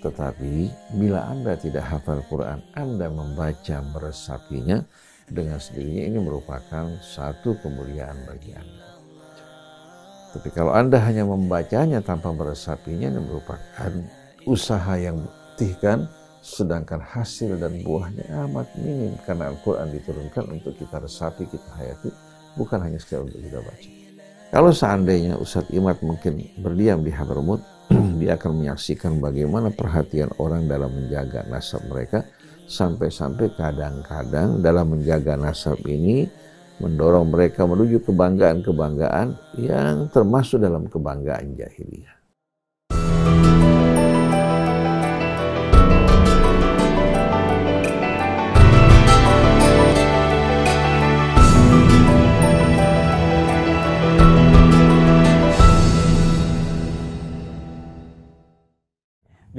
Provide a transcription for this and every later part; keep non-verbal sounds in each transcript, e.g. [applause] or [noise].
Tetapi bila Anda tidak hafal Quran, Anda membaca meresapinya dengan sendirinya ini merupakan satu kemuliaan bagi Anda. Tapi kalau Anda hanya membacanya tanpa meresapinya, ini merupakan usaha yang buktikan sedangkan hasil dan buahnya amat minim karena Al-Quran diturunkan untuk kita resapi, kita hayati, bukan hanya sekedar untuk kita baca. Kalau seandainya Ustadz Imad mungkin berdiam di Hadramaut, [clears throat] dia akan menyaksikan bagaimana perhatian orang dalam menjaga nasab mereka sampai-sampai kadang-kadang dalam menjaga nasab ini mendorong mereka menuju kebanggaan-kebanggaan yang termasuk dalam kebanggaan jahiliyah.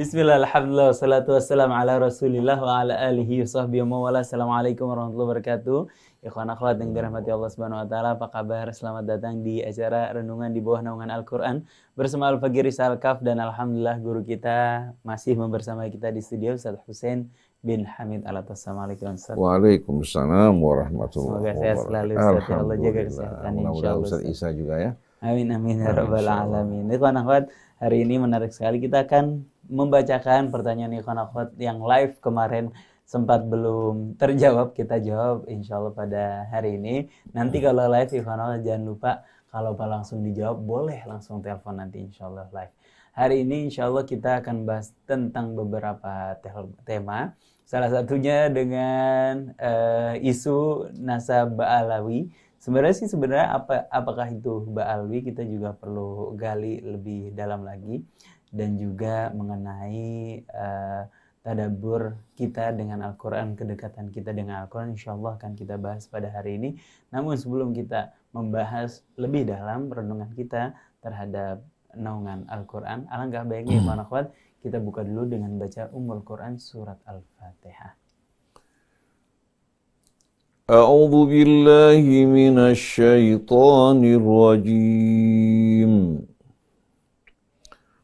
Bismillahirrahmanirrahim. ala rasulillah wa ala alihi sahbihi wa Assalamualaikum warahmatullahi wabarakatuh. Ikhwan akhwat yang dirahmati Allah Subhanahu wa taala, apa kabar? Selamat datang di acara renungan di bawah naungan Al-Qur'an bersama Al-Fagir Rizal Kaf dan alhamdulillah guru kita masih membersamai kita di studio Ustaz Hussein bin Hamid al atas Assalamualaikum Ustaz. Waalaikumsalam warahmatullahi wabarakatuh. Semoga sehat selalu Ustaz. Ya Allah jaga kesehatan insyaallah. Ustaz Isa juga ya. Amin amin ya rabbal alamin. Ikhwan akhwat, hari ini menarik sekali kita akan membacakan pertanyaan ikhwan akhwat yang live kemarin sempat belum terjawab kita jawab insya Allah pada hari ini nanti kalau live ikhwan akhwat jangan lupa kalau Pak langsung dijawab boleh langsung telepon nanti insya Allah live hari ini insya Allah kita akan bahas tentang beberapa tema salah satunya dengan uh, isu nasab Baalawi sebenarnya sih sebenarnya apa apakah itu Baalawi kita juga perlu gali lebih dalam lagi dan juga mengenai uh, tadabur kita dengan Al-Quran, kedekatan kita dengan Al-Quran, insya Allah akan kita bahas pada hari ini. Namun sebelum kita membahas lebih dalam renungan kita terhadap naungan Al-Quran, alangkah baiknya hmm. Manakwat, kita buka dulu dengan baca Umul Quran Surat Al-Fatihah. أعوذ بالله من الشيطان الرجيم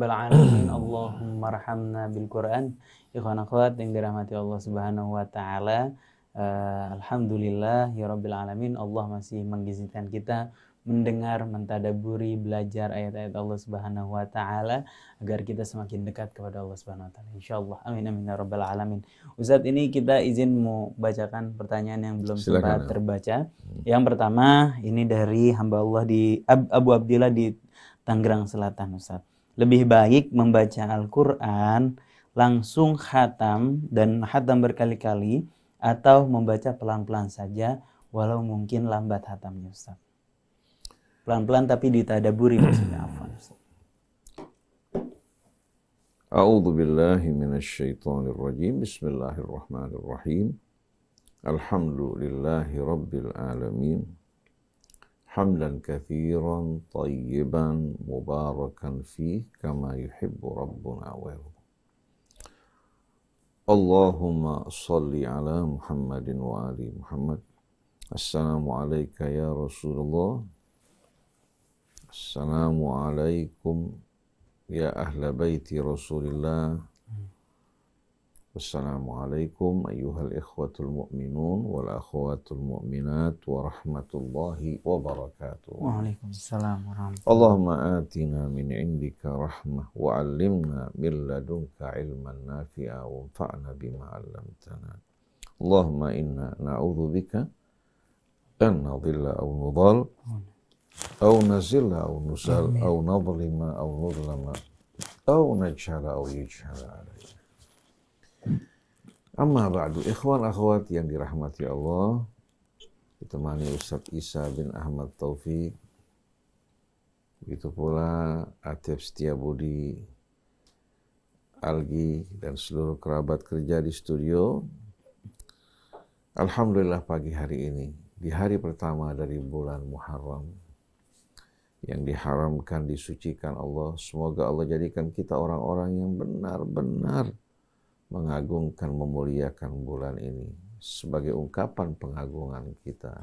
rabbal alamin [clears throat] Allahumma rahamna bil Quran ikhwan akhwat yang dirahmati Allah subhanahu wa ta'ala uh, eh, Alhamdulillah ya rabbil alamin Allah masih mengizinkan kita mendengar, mentadaburi, belajar ayat-ayat Allah Subhanahu wa taala agar kita semakin dekat kepada Allah Subhanahu wa taala. Insyaallah. Amin amin ya rabbal alamin. Ustaz, ini kita izin mau bacakan pertanyaan yang belum Silakan, sempat ya. terbaca. Hmm. Yang pertama ini dari hamba Allah di Abu Abdillah di Tangerang Selatan, Ustaz lebih baik membaca Al-Quran langsung khatam dan khatam berkali-kali atau membaca pelan-pelan saja walau mungkin lambat khatamnya Ustaz. Pelan-pelan tapi ditadaburi maksudnya afwan Ustaz. A'udzu billahi minasyaitonir rajim. Bismillahirrahmanirrahim. Alhamdulillahi rabbil alamin. حملا كثيرا طيبا مباركا فيه كما يحب ربنا ويرضى اللهم صل على محمد وآل محمد السلام عليك يا رسول الله السلام عليكم يا أهل بيت رسول الله والسلام عليكم أيها الإخوة المؤمنون والأخوات المؤمنات ورحمة الله وبركاته وعليكم السلام ورحمة الله اللهم آتنا من عندك رحمة وعلمنا من لدنك علما نافعا وانفعنا بما علمتنا اللهم إنا نعوذ بك أن نضل أو نضل أو نزل أو نزل أو نظلم أو نظلم أو نجهل أو يجهل علينا Amma ba'du ikhwan akhwat yang dirahmati Allah ditemani Ustaz Isa bin Ahmad Taufik begitu pula Setia Budi Algi dan seluruh kerabat kerja di studio Alhamdulillah pagi hari ini di hari pertama dari bulan Muharram yang diharamkan disucikan Allah semoga Allah jadikan kita orang-orang yang benar-benar mengagungkan, memuliakan bulan ini sebagai ungkapan pengagungan kita,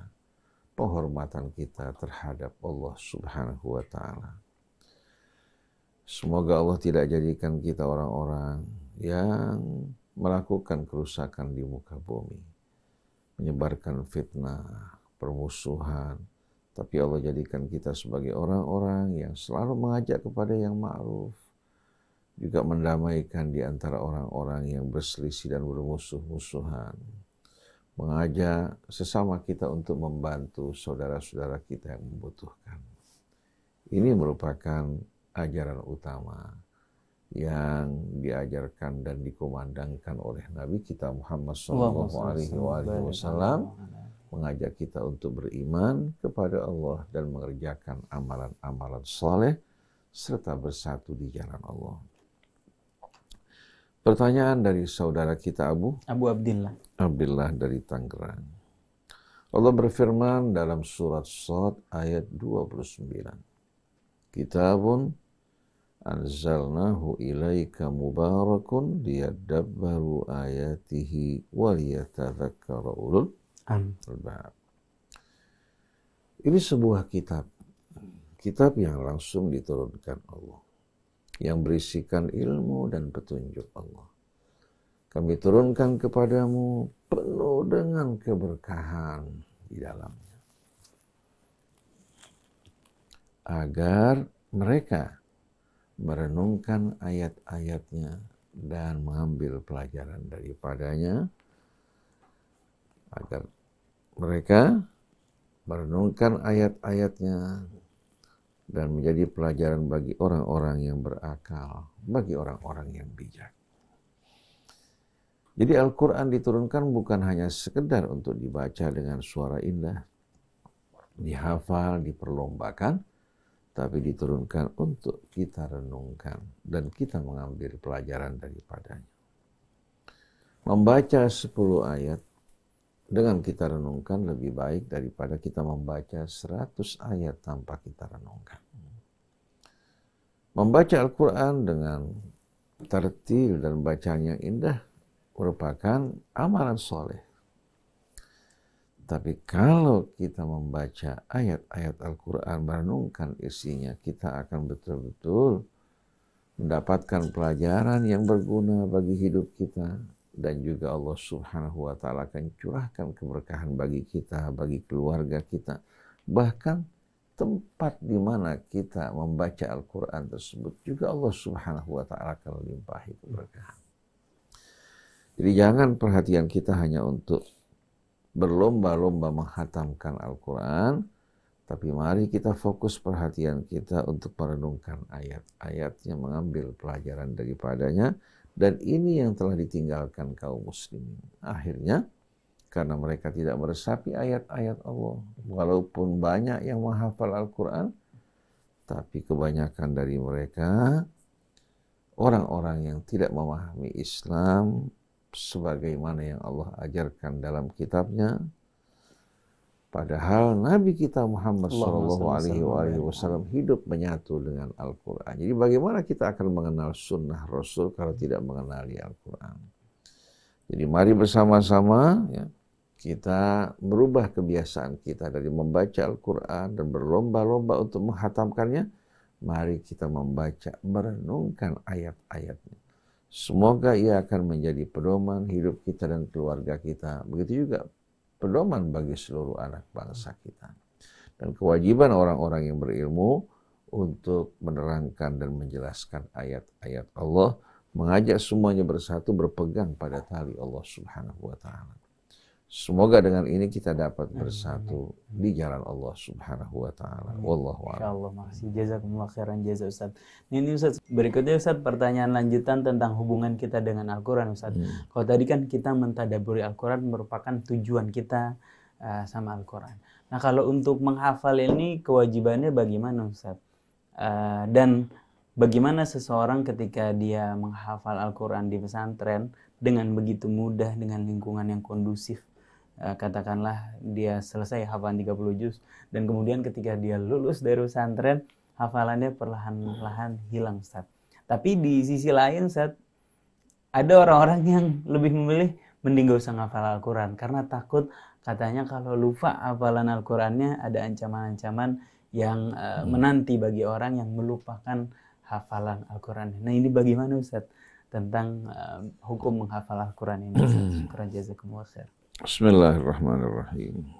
penghormatan kita terhadap Allah Subhanahu wa Ta'ala. Semoga Allah tidak jadikan kita orang-orang yang melakukan kerusakan di muka bumi, menyebarkan fitnah, permusuhan, tapi Allah jadikan kita sebagai orang-orang yang selalu mengajak kepada yang ma'ruf, juga mendamaikan di antara orang-orang yang berselisih dan bermusuh-musuhan. Mengajak sesama kita untuk membantu saudara-saudara kita yang membutuhkan. Ini merupakan ajaran utama yang diajarkan dan dikomandangkan oleh Nabi kita Muhammad SAW mengajak kita untuk beriman kepada Allah dan mengerjakan amalan-amalan soleh serta bersatu di jalan Allah. Pertanyaan dari saudara kita Abu Abu Abdillah. Abdillah dari Tangerang. Allah berfirman dalam surat Sot ayat 29. Kitabun anzalnahu ilaika mubarakun liyadabbaru ayatihi waliyatadhakara ulul albab. Ini sebuah kitab. Kitab yang langsung diturunkan Allah yang berisikan ilmu dan petunjuk Allah. Kami turunkan kepadamu penuh dengan keberkahan di dalamnya. Agar mereka merenungkan ayat-ayatnya dan mengambil pelajaran daripadanya agar mereka merenungkan ayat-ayatnya dan menjadi pelajaran bagi orang-orang yang berakal, bagi orang-orang yang bijak. Jadi Al-Quran diturunkan bukan hanya sekedar untuk dibaca dengan suara indah, dihafal, diperlombakan, tapi diturunkan untuk kita renungkan dan kita mengambil pelajaran daripadanya. Membaca 10 ayat dengan kita renungkan lebih baik daripada kita membaca 100 ayat tanpa kita renungkan. Membaca Al-Quran dengan tertil dan bacaan yang indah merupakan amalan soleh. Tapi kalau kita membaca ayat-ayat Al-Quran, merenungkan isinya, kita akan betul-betul mendapatkan pelajaran yang berguna bagi hidup kita, dan juga Allah Subhanahu wa taala akan curahkan keberkahan bagi kita, bagi keluarga kita, bahkan tempat di mana kita membaca Al-Qur'an tersebut juga Allah Subhanahu wa taala akan limpahi keberkahan. Jadi jangan perhatian kita hanya untuk berlomba-lomba menghatamkan Al-Qur'an, tapi mari kita fokus perhatian kita untuk merenungkan ayat-ayatnya, mengambil pelajaran daripadanya dan ini yang telah ditinggalkan kaum muslimin. Akhirnya, karena mereka tidak meresapi ayat-ayat Allah. Walaupun banyak yang menghafal Al-Quran, tapi kebanyakan dari mereka orang-orang yang tidak memahami Islam sebagaimana yang Allah ajarkan dalam kitabnya, Padahal Nabi kita Muhammad Shallallahu Alaihi Wasallam hidup menyatu dengan Al-Quran. Jadi bagaimana kita akan mengenal Sunnah Rasul kalau tidak mengenali Al-Quran? Jadi mari bersama-sama ya, kita merubah kebiasaan kita dari membaca Al-Quran dan berlomba-lomba untuk menghatamkannya. Mari kita membaca, merenungkan ayat-ayatnya. Semoga ia akan menjadi pedoman hidup kita dan keluarga kita. Begitu juga pedoman bagi seluruh anak bangsa kita. Dan kewajiban orang-orang yang berilmu untuk menerangkan dan menjelaskan ayat-ayat Allah, mengajak semuanya bersatu berpegang pada tali Allah Subhanahu wa taala. Semoga dengan ini kita dapat bersatu Amin. di jalan Allah Subhanahu wa taala. Wallahu a'lam. Insyaallah makasih. Jazakumullah khairan jaza Ustaz. Ini Ustaz, berikutnya Ustaz pertanyaan lanjutan tentang hubungan kita dengan Al-Qur'an Ustaz. Hmm. Kalau tadi kan kita mentadaburi Al-Qur'an merupakan tujuan kita uh, sama Al-Qur'an. Nah, kalau untuk menghafal ini kewajibannya bagaimana Ustaz? Uh, dan bagaimana seseorang ketika dia menghafal Al-Qur'an di pesantren dengan begitu mudah dengan lingkungan yang kondusif Eh, katakanlah dia selesai hafalan 30 juz dan kemudian ketika dia lulus dari pesantren hafalannya perlahan-lahan hilang Ustaz. Tapi di sisi lain Ustaz ada orang-orang yang lebih memilih mending gak usah ngafal Al-Quran karena takut katanya kalau lupa hafalan Al-Qurannya ada ancaman-ancaman yang uh, menanti bagi orang yang melupakan hafalan Al-Quran. Nah ini bagaimana Ustaz tentang uh, hukum menghafal Al-Quran ini? Ustaz? Hmm. Syukuran jazakumullah khair. Bismillahirrahmanirrahim.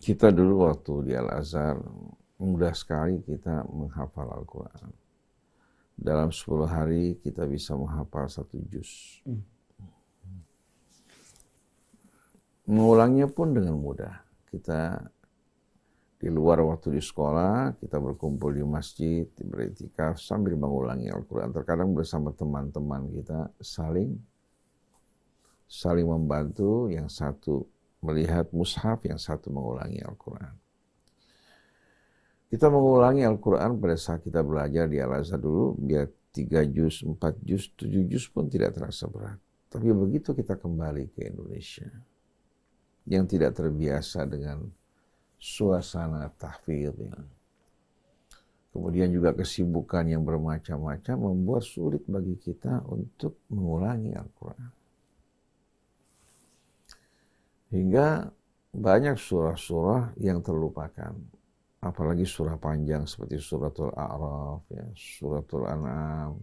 Kita dulu waktu di Al-Azhar, mudah sekali kita menghafal Al-Quran. Dalam 10 hari kita bisa menghafal satu juz. Mengulangnya pun dengan mudah. Kita di luar waktu di sekolah, kita berkumpul di masjid, beriktikaf sambil mengulangi Al-Quran. Terkadang bersama teman-teman kita saling saling membantu, yang satu melihat mushaf, yang satu mengulangi Al-Quran. Kita mengulangi Al-Quran pada saat kita belajar di Al-Azhar dulu, biar tiga juz, empat juz, tujuh juz pun tidak terasa berat. Tapi begitu kita kembali ke Indonesia, yang tidak terbiasa dengan suasana ya. kemudian juga kesibukan yang bermacam-macam membuat sulit bagi kita untuk mengulangi Al-Quran. Hingga banyak surah-surah yang terlupakan. Apalagi surah panjang seperti suratul A'raf, ya, suratul An'am,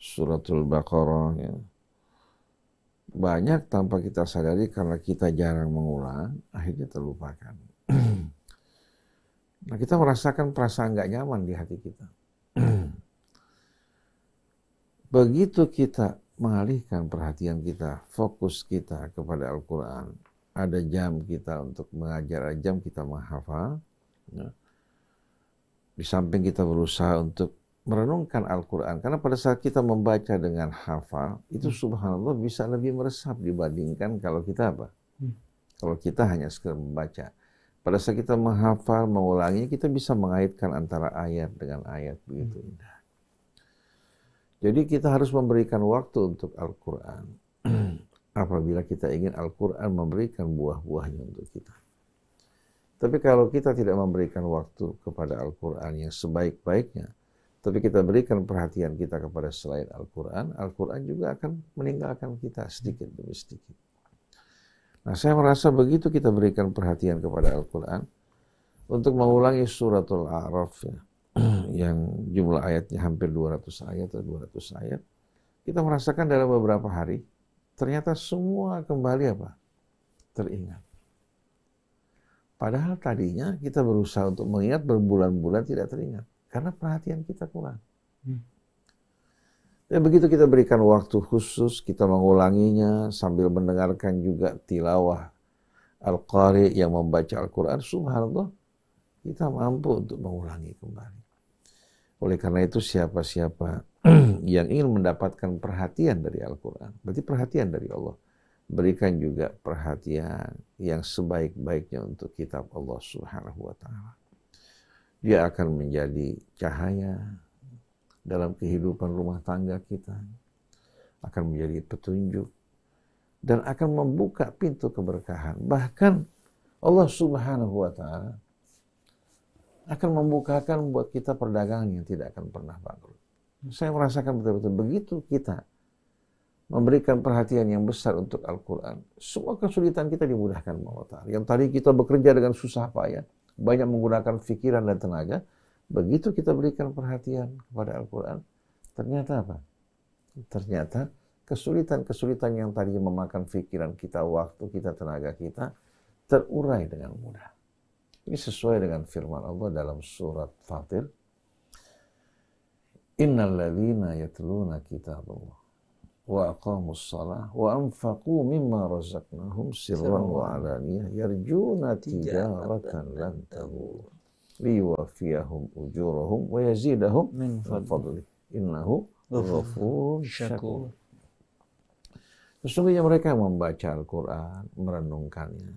suratul Baqarah. Ya. Banyak tanpa kita sadari karena kita jarang mengulang, akhirnya terlupakan. [clears throat] nah kita merasakan perasaan nggak nyaman di hati kita. [clears throat] Begitu kita mengalihkan perhatian kita, fokus kita kepada Al-Quran, ada jam kita untuk mengajar, ada jam kita menghafal. Ya. Di samping kita berusaha untuk merenungkan Al-Quran. Karena pada saat kita membaca dengan hafal, itu hmm. subhanallah bisa lebih meresap dibandingkan kalau kita apa? Hmm. Kalau kita hanya sekedar membaca. Pada saat kita menghafal, mengulanginya, kita bisa mengaitkan antara ayat dengan ayat. Begitu indah. Hmm. Jadi kita harus memberikan waktu untuk Al-Quran. Hmm apabila kita ingin Al-Quran memberikan buah-buahnya untuk kita. Tapi kalau kita tidak memberikan waktu kepada Al-Quran yang sebaik-baiknya, tapi kita berikan perhatian kita kepada selain Al-Quran, Al-Quran juga akan meninggalkan kita sedikit demi sedikit. Nah, saya merasa begitu kita berikan perhatian kepada Al-Quran untuk mengulangi suratul A'raf ya, [clears throat] yang jumlah ayatnya hampir 200 ayat atau 200 ayat, kita merasakan dalam beberapa hari ternyata semua kembali apa? Teringat. Padahal tadinya kita berusaha untuk mengingat berbulan-bulan tidak teringat. Karena perhatian kita kurang. Hmm. Dan begitu kita berikan waktu khusus, kita mengulanginya sambil mendengarkan juga tilawah Al-Qari yang membaca Al-Quran, subhanallah, kita mampu untuk mengulangi kembali. Oleh karena itu siapa-siapa [clears throat] yang ingin mendapatkan perhatian dari Al-Quran. Berarti perhatian dari Allah. Berikan juga perhatian yang sebaik-baiknya untuk kitab Allah Subhanahu wa Ta'ala. Dia akan menjadi cahaya dalam kehidupan rumah tangga kita, akan menjadi petunjuk, dan akan membuka pintu keberkahan. Bahkan Allah Subhanahu wa Ta'ala akan membukakan buat kita perdagangan yang tidak akan pernah bangkrut. Saya merasakan betul-betul begitu kita memberikan perhatian yang besar untuk Al-Quran. Semua kesulitan kita dimudahkan Allah Ta'ala. Yang tadi kita bekerja dengan susah payah, banyak menggunakan fikiran dan tenaga, begitu kita berikan perhatian kepada Al-Quran, ternyata apa? Ternyata kesulitan-kesulitan yang tadi memakan fikiran kita, waktu kita, tenaga kita, terurai dengan mudah. Ini sesuai dengan firman Allah dalam surat Fatir Innalladzina yatluna kitabullah wa aqamus shalah wa anfaqu mimma razaqnahum sirran wa alaniyah yarjuna tijaratan lan tabur liwafiyahum ujurahum wa yazidahum min fadlih innahu ghafurun syakur Sesungguhnya mereka membaca Al-Quran, merenungkannya.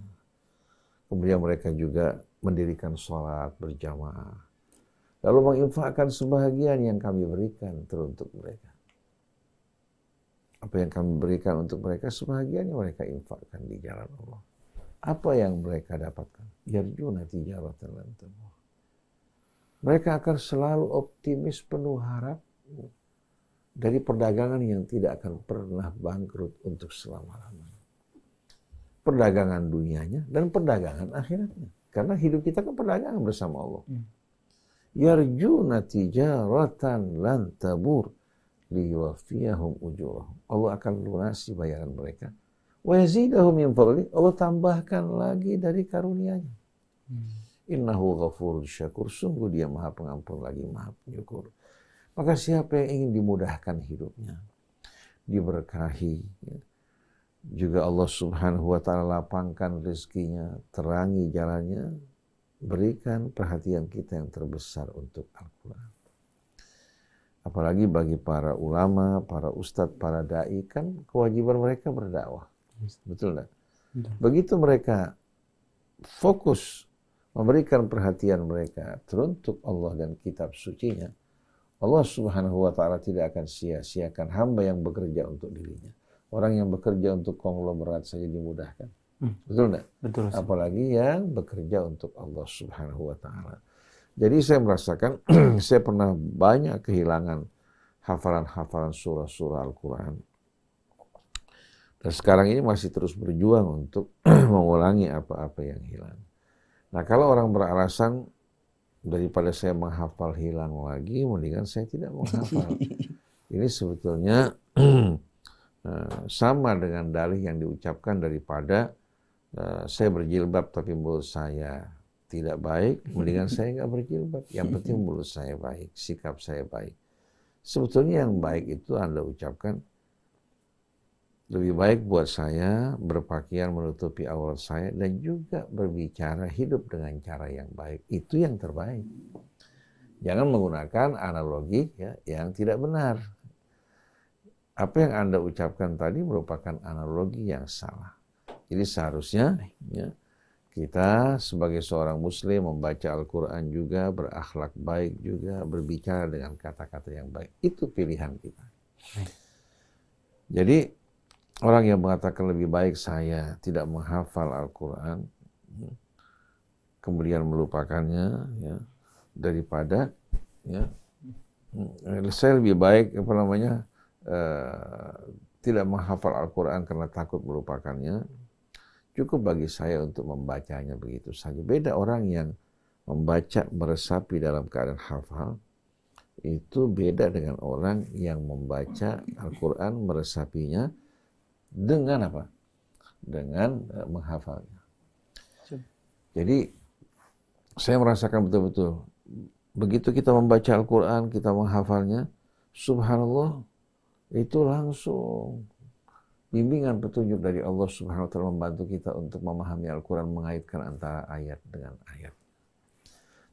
Kemudian mereka juga mendirikan sholat berjamaah Lalu menginfakkan sebahagian yang kami berikan teruntuk mereka. Apa yang kami berikan untuk mereka, yang mereka infakkan di jalan Allah. Apa yang mereka dapatkan? Yarjuna tijaratan lantamu. Mereka akan selalu optimis penuh harap dari perdagangan yang tidak akan pernah bangkrut untuk selama-lamanya. Perdagangan dunianya dan perdagangan akhiratnya. Karena hidup kita kan perdagangan bersama Allah. Hmm yarjuna tijaratan lan tabur liwafiyahum ujurahum. Allah akan lunasi bayaran mereka. Wa yazidahum min fadli. Allah tambahkan lagi dari karunia-Nya. Hmm. Innahu ghafurun syakur. Sungguh dia maha pengampun lagi maha penyukur. Maka siapa yang ingin dimudahkan hidupnya, diberkahi, ya. juga Allah subhanahu wa ta'ala lapangkan rezekinya, terangi jalannya, berikan perhatian kita yang terbesar untuk Al-Quran. Apalagi bagi para ulama, para ustadz, para da'i, kan kewajiban mereka berdakwah. Betul tidak? Begitu mereka fokus memberikan perhatian mereka teruntuk Allah dan kitab sucinya, Allah subhanahu wa ta'ala tidak akan sia-siakan hamba yang bekerja untuk dirinya. Orang yang bekerja untuk konglomerat saja dimudahkan. Hmm. Betul enggak? Betul. Apalagi yang bekerja untuk Allah Subhanahu wa taala. Jadi saya merasakan [clears throat] saya pernah banyak kehilangan hafalan-hafalan surah-surah Al-Qur'an. Dan sekarang ini masih terus berjuang untuk [clears throat] mengulangi apa-apa yang hilang. Nah, kalau orang beralasan daripada saya menghafal hilang lagi, mendingan saya tidak menghafal. [laughs] ini sebetulnya [clears throat] eh, sama dengan dalih yang diucapkan daripada Eh, saya berjilbab tapi mulut saya tidak baik, [laughs] mendingan saya nggak berjilbab. Yang penting [laughs] mulut saya baik, sikap saya baik. Sebetulnya yang baik itu Anda ucapkan, lebih baik buat saya berpakaian menutupi awal saya dan juga berbicara hidup dengan cara yang baik. Itu yang terbaik. Jangan menggunakan analogi ya, yang tidak benar. Apa yang Anda ucapkan tadi merupakan analogi yang salah. Jadi seharusnya ya, kita sebagai seorang muslim membaca Al-Quran juga, berakhlak baik juga, berbicara dengan kata-kata yang baik. Itu pilihan kita. Jadi orang yang mengatakan lebih baik saya tidak menghafal Al-Quran, ya, kemudian melupakannya, ya, daripada ya, hmm, saya lebih baik apa namanya uh, tidak menghafal Al-Quran karena takut melupakannya Cukup bagi saya untuk membacanya begitu saja. Beda orang yang membaca meresapi dalam keadaan hafal itu beda dengan orang yang membaca Al-Quran meresapinya dengan apa? Dengan eh, menghafalnya. Jadi saya merasakan betul-betul begitu kita membaca Al-Quran, kita menghafalnya, subhanallah itu langsung bimbingan petunjuk dari Allah Subhanahu wa taala membantu kita untuk memahami Al-Qur'an mengaitkan antara ayat dengan ayat.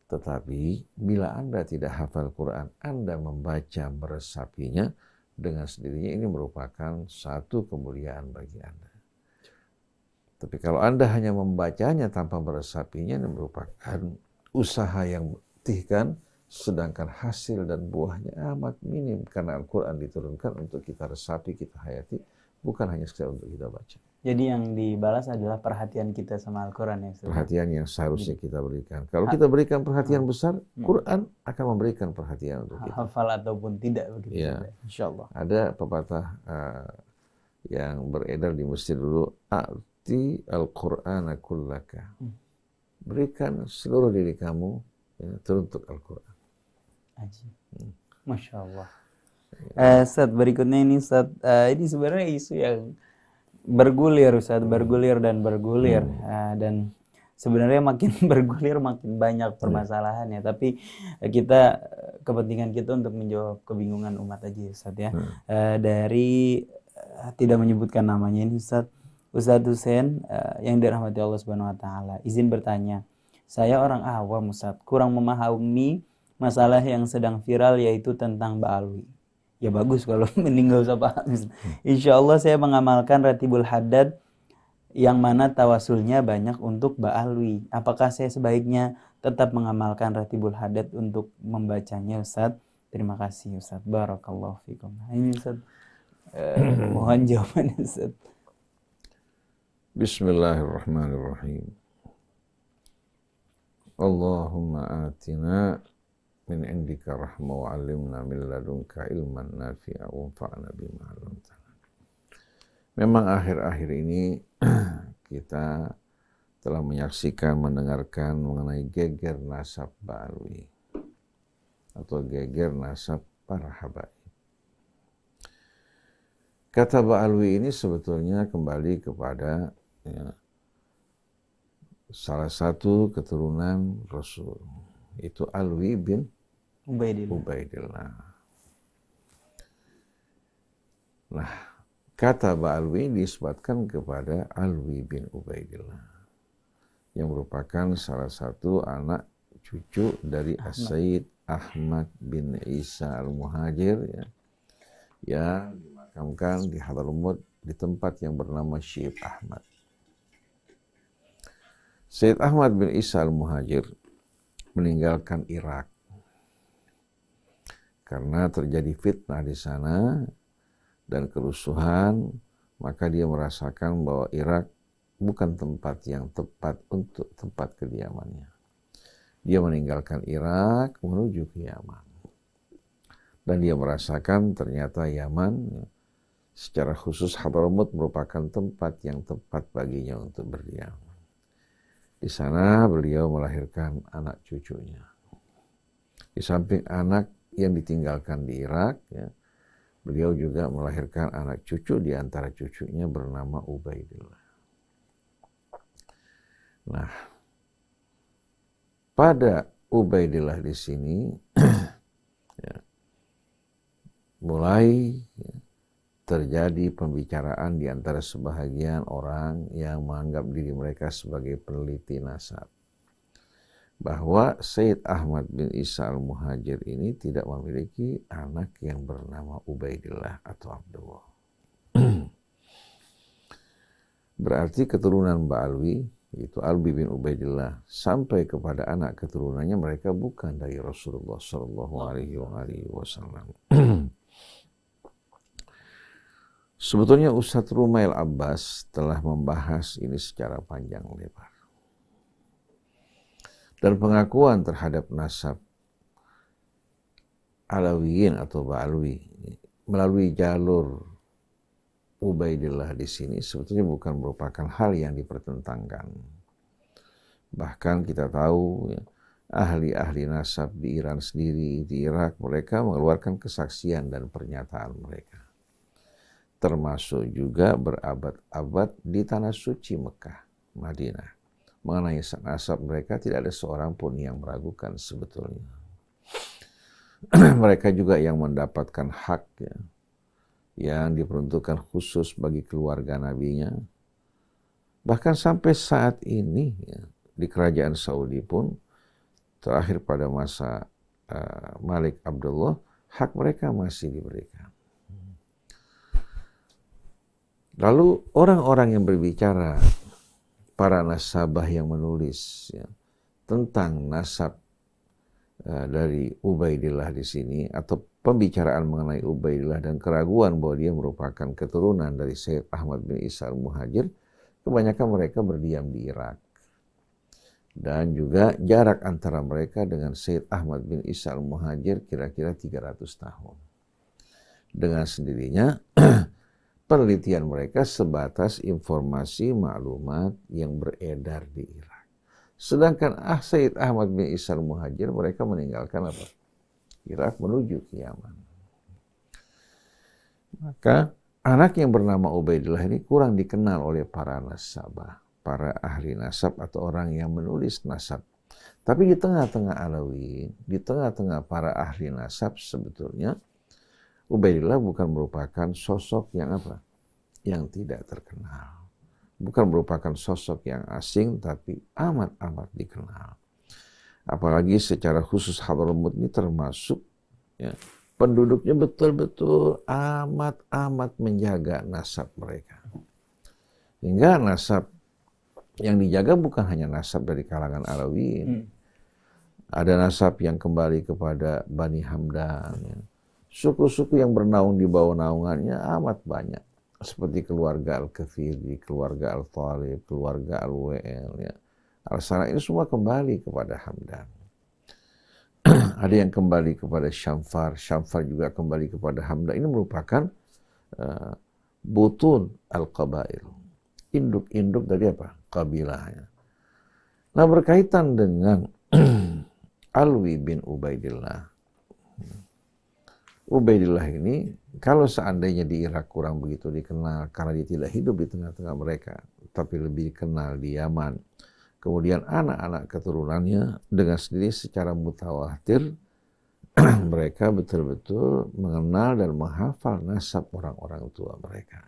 Tetapi bila Anda tidak hafal Quran, Anda membaca meresapinya dengan sendirinya ini merupakan satu kemuliaan bagi Anda. Tapi kalau Anda hanya membacanya tanpa meresapinya ini merupakan usaha yang bertihkan sedangkan hasil dan buahnya amat minim karena Al-Quran diturunkan untuk kita resapi, kita hayati, Bukan hanya sekedar untuk kita baca. Jadi yang dibalas adalah perhatian kita sama Al-Quran ya? Perhatian yang seharusnya kita berikan. Kalau kita berikan perhatian besar, hmm. Quran akan memberikan perhatian untuk kita. Hafal ataupun tidak begitu. Ya. Insya Allah. Ada pepatah uh, yang beredar di masjid dulu, A'ti al quran akullaka. Hmm. Berikan seluruh diri kamu ya, teruntuk Al-Quran. Hmm. Masya Allah. Uh, berikutnya ini saat uh, eh, ini sebenarnya isu yang bergulir saat bergulir dan bergulir uh, dan sebenarnya makin [laughs] bergulir makin banyak iya. permasalahan ya, tapi kita kepentingan kita untuk menjawab kebingungan umat aja saat ya. Uh, dari uh, tidak menyebutkan namanya ini Ustaz, Ustaz Hussein uh, yang dirahmati Allah Subhanahu wa taala. Izin bertanya. Saya orang awam Ustaz, kurang memahami masalah yang sedang viral yaitu tentang Ba'alwi ya bagus kalau [laughs] meninggal usah Insya Allah saya mengamalkan Ratibul Haddad yang mana tawasulnya banyak untuk Ba'alwi. Apakah saya sebaiknya tetap mengamalkan Ratibul Haddad untuk membacanya Ustaz? Terima kasih Ustaz. Barakallahu fikum. Nah, ini Ustaz. Eh, mohon [clears throat] jawaban Ustaz. Bismillahirrahmanirrahim. Allahumma atina min indika rahma wa alimna min ladunka ilman nafi'a wa fa'na bima Memang akhir-akhir ini [clears throat] kita telah menyaksikan, mendengarkan mengenai geger nasab Ba'alwi atau geger nasab para habaib. Kata Ba'alwi ini sebetulnya kembali kepada ya, salah satu keturunan Rasul, itu Alwi bin Ubaidillah. Ubaidillah. Nah, kata Ba'alwi disebutkan kepada Alwi bin Ubaidillah yang merupakan salah satu anak cucu dari As-Said Ahmad bin Isa Al-Muhajir ya, yang dimakamkan di Hadramaut di tempat yang bernama Syib Ahmad. Said Ahmad bin Isa Al-Muhajir meninggalkan Irak karena terjadi fitnah di sana dan kerusuhan, maka dia merasakan bahwa Irak bukan tempat yang tepat untuk tempat kediamannya. Dia meninggalkan Irak menuju ke Yaman. Dan dia merasakan ternyata Yaman secara khusus Hadramaut merupakan tempat yang tepat baginya untuk berdiam. Di sana beliau melahirkan anak cucunya. Di samping anak yang ditinggalkan di Irak. Ya. Beliau juga melahirkan anak cucu di antara cucunya bernama Ubaidillah. Nah, pada Ubaidillah di sini [clears throat] ya, mulai ya, terjadi pembicaraan di antara sebahagian orang yang menganggap diri mereka sebagai peneliti nasab bahwa Said Ahmad bin Isa al-Muhajir ini tidak memiliki anak yang bernama Ubaidillah atau Abdullah. [clears throat] Berarti keturunan Mbak Alwi yaitu Albi bin Ubaidillah, sampai kepada anak keturunannya mereka bukan dari Rasulullah Shallallahu Alaihi Wasallam. [clears throat] Sebetulnya Ustadz Rumail Abbas telah membahas ini secara panjang lebar dan pengakuan terhadap nasab Alawiyin atau Ba'alwi melalui jalur Ubaidillah di sini sebetulnya bukan merupakan hal yang dipertentangkan. Bahkan kita tahu ahli ya, ahli-ahli nasab di Iran sendiri, di Irak, mereka mengeluarkan kesaksian dan pernyataan mereka. Termasuk juga berabad-abad di tanah suci Mekah, Madinah mengenai sang asap mereka tidak ada seorang pun yang meragukan sebetulnya. [clears throat] mereka juga yang mendapatkan hak ya, yang diperuntukkan khusus bagi keluarga nabinya. Bahkan sampai saat ini ya, di kerajaan Saudi pun terakhir pada masa uh, Malik Abdullah hak mereka masih diberikan. Lalu orang-orang yang berbicara para nasabah yang menulis ya, tentang nasab e, dari Ubaidillah di sini atau pembicaraan mengenai Ubaidillah dan keraguan bahwa dia merupakan keturunan dari Syekh Ahmad bin Isa al Muhajir, kebanyakan mereka berdiam di Irak. Dan juga jarak antara mereka dengan Syed Ahmad bin Isa al-Muhajir kira-kira 300 tahun. Dengan sendirinya [clears throat] penelitian mereka sebatas informasi maklumat yang beredar di Irak. Sedangkan Ah Said Ahmad bin Isar Muhajir mereka meninggalkan apa? Irak menuju ke Yaman. Maka anak yang bernama Ubaidillah ini kurang dikenal oleh para nasabah, para ahli nasab atau orang yang menulis nasab. Tapi di tengah-tengah Alawi, di tengah-tengah para ahli nasab sebetulnya Ubaidillah bukan merupakan sosok yang apa? Yang tidak terkenal. Bukan merupakan sosok yang asing tapi amat-amat dikenal. Apalagi secara khusus Hadramaut ini termasuk ya, penduduknya betul-betul amat-amat menjaga nasab mereka. Hingga nasab yang dijaga bukan hanya nasab dari kalangan Alawi. Hmm. Ada nasab yang kembali kepada Bani Hamdan. Ya Suku-suku yang bernaung di bawah naungannya amat banyak. Seperti keluarga Al-Kafiri, keluarga Al-Talib, keluarga Al-Wa'il. Ya. al sara ini semua kembali kepada Hamdan. [clears throat] Ada yang kembali kepada Syamfar, Syamfar juga kembali kepada Hamdan. Ini merupakan uh, butun Al-Qabail. Induk-induk dari apa? Kabilahnya. Nah berkaitan dengan [clears throat] Alwi bin Ubaidillah Ubaidillah ini kalau seandainya di Irak kurang begitu dikenal karena dia tidak hidup di tengah-tengah mereka, tapi lebih dikenal di Yaman. Kemudian anak-anak keturunannya dengan sendiri secara mutawatir [clears throat] mereka betul-betul mengenal dan menghafal nasab orang-orang tua mereka.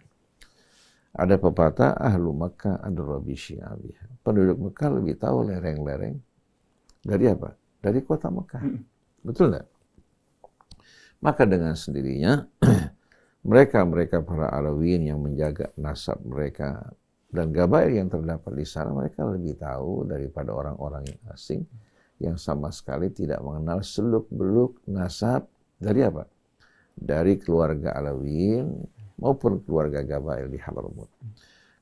Ada pepatah ahlu Mekah adrabi syi'abiha. Penduduk Mekah lebih tahu lereng-lereng dari apa? Dari kota Mekah. Hmm. Betul nggak? Maka dengan sendirinya [clears throat] mereka-mereka para Alawiyin yang menjaga nasab mereka dan gabair yang terdapat di sana mereka lebih tahu daripada orang-orang yang asing yang sama sekali tidak mengenal seluk-beluk nasab dari apa? Dari keluarga Alawiyin maupun keluarga gabail di Hadramaut.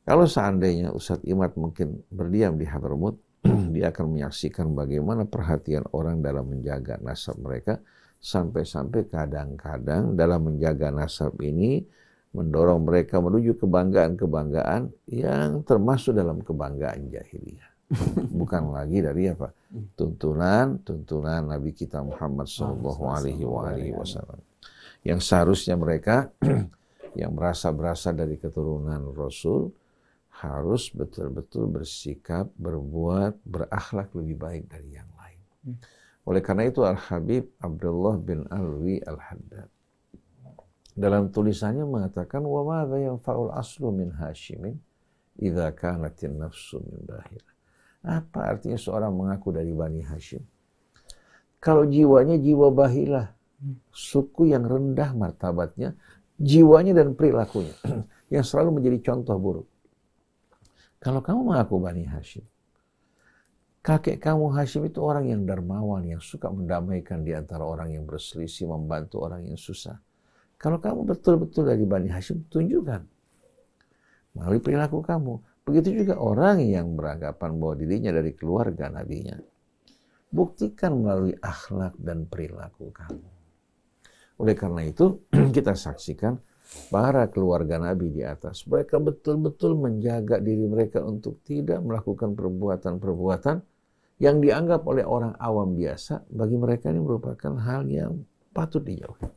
Kalau seandainya Ustadz Imad mungkin berdiam di Hadramaut, [clears throat] dia akan menyaksikan bagaimana perhatian orang dalam menjaga nasab mereka sampai-sampai kadang-kadang dalam menjaga nasab ini mendorong mereka menuju kebanggaan-kebanggaan yang termasuk dalam kebanggaan jahiliyah. Bukan [laughs] lagi dari apa? Tuntunan, tuntunan Nabi kita Muhammad Shallallahu Alaihi Wasallam. Yang seharusnya mereka [clears throat] yang merasa berasal dari keturunan Rasul harus betul-betul bersikap, berbuat, berakhlak lebih baik dari yang lain. Hmm. Oleh karena itu Al-Habib Abdullah bin Alwi Al-Haddad dalam tulisannya mengatakan wa madza yanfa'ul aslu min hasyimin idza kanatin nafsu min bahira. Apa artinya seorang mengaku dari Bani Hashim? Kalau jiwanya jiwa bahilah, suku yang rendah martabatnya, jiwanya dan perilakunya [clears throat] yang selalu menjadi contoh buruk. Kalau kamu mengaku Bani Hashim, Kakek kamu Hashim itu orang yang dermawan, yang suka mendamaikan di antara orang yang berselisih, membantu orang yang susah. Kalau kamu betul-betul dari Bani Hashim, tunjukkan. Melalui perilaku kamu. Begitu juga orang yang beranggapan bahwa dirinya dari keluarga nabinya. Buktikan melalui akhlak dan perilaku kamu. Oleh karena itu, [clears throat] kita saksikan para keluarga Nabi di atas. Mereka betul-betul menjaga diri mereka untuk tidak melakukan perbuatan-perbuatan yang dianggap oleh orang awam biasa, bagi mereka ini merupakan hal yang patut dijauhi.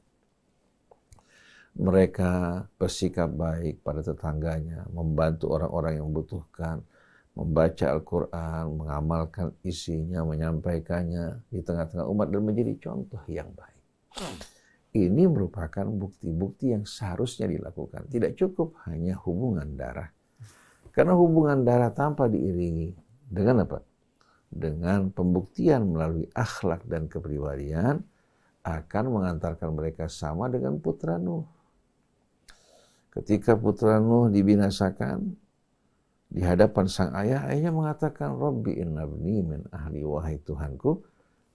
Mereka bersikap baik pada tetangganya, membantu orang-orang yang membutuhkan, membaca Al-Quran, mengamalkan isinya, menyampaikannya di tengah-tengah umat, dan menjadi contoh yang baik. Ini merupakan bukti-bukti yang seharusnya dilakukan. Tidak cukup hanya hubungan darah. Karena hubungan darah tanpa diiringi dengan apa? dengan pembuktian melalui akhlak dan kepribadian akan mengantarkan mereka sama dengan putra Nuh. Ketika putra Nuh dibinasakan di hadapan sang ayah, ayahnya mengatakan, "Robbi innabni min ahli wahai Tuhanku,